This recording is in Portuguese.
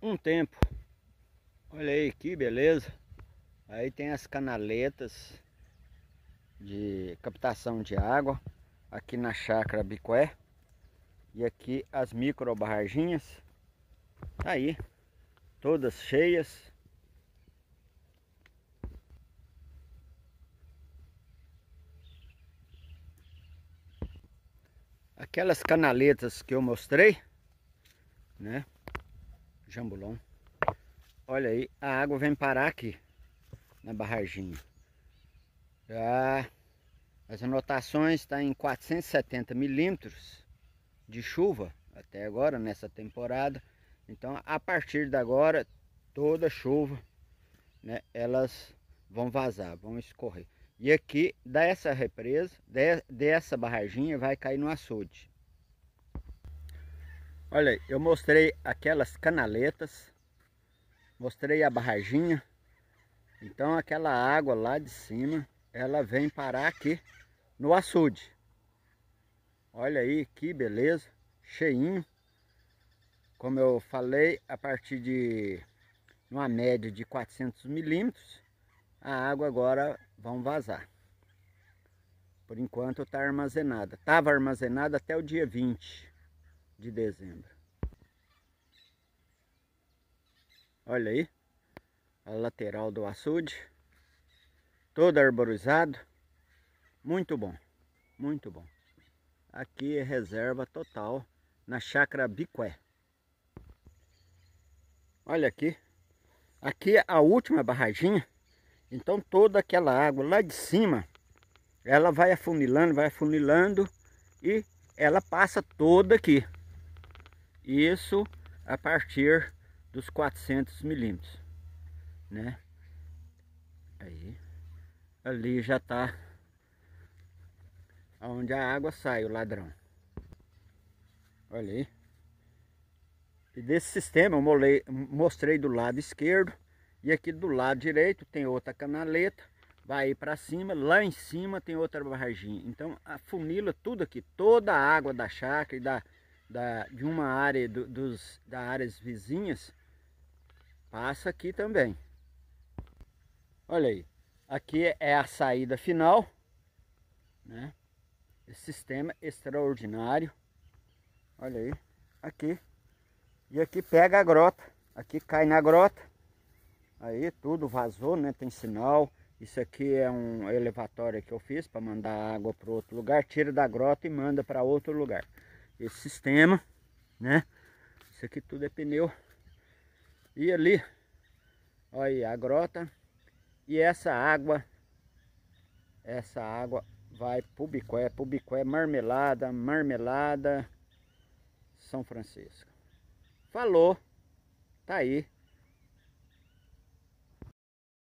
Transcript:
um tempo. Olha aí que beleza. Aí tem as canaletas de captação de água aqui na chácara Bicoé e aqui as micro barraginhas tá aí todas cheias aquelas canaletas que eu mostrei né jambulão. Olha aí, a água vem parar aqui na barraginha. Já as anotações estão tá em 470 milímetros de chuva até agora nessa temporada. Então a partir de agora toda chuva, né, elas vão vazar, vão escorrer. E aqui dessa represa, dessa barraginha vai cair no açude. Olha aí, eu mostrei aquelas canaletas, mostrei a barraginha. Então aquela água lá de cima, ela vem parar aqui no açude. Olha aí que beleza, cheinho. Como eu falei, a partir de uma média de 400 milímetros, a água agora vão vazar. Por enquanto está armazenada. Estava armazenada até o dia 20 de dezembro. Olha aí, a lateral do açude, todo arborizado, muito bom, muito bom. Aqui é reserva total na chácara Bicué. Olha aqui, aqui é a última barraginha, então toda aquela água lá de cima, ela vai afunilando, vai afunilando e ela passa toda aqui. Isso a partir dos 400 milímetros, né? Aí, ali já tá aonde a água sai, o ladrão. Olha aí. E desse sistema eu molei, mostrei do lado esquerdo e aqui do lado direito tem outra canaleta, vai para cima, lá em cima tem outra barraginha. Então afunila tudo aqui, toda a água da chácara e da da, de uma área do, dos, da áreas vizinhas passa aqui também. Olha aí, aqui é a saída final, né? Esse sistema extraordinário. Olha aí, aqui. E aqui pega a grota, aqui cai na grota. Aí tudo vazou, né? Tem sinal. Isso aqui é um elevatório que eu fiz para mandar água para outro lugar. Tira da grota e manda para outro lugar esse sistema, né? Isso aqui tudo é pneu. E ali, olha aí a grota. E essa água, essa água vai pro Bicué, pro Bicué, Marmelada, Marmelada, São Francisco. Falou, tá aí.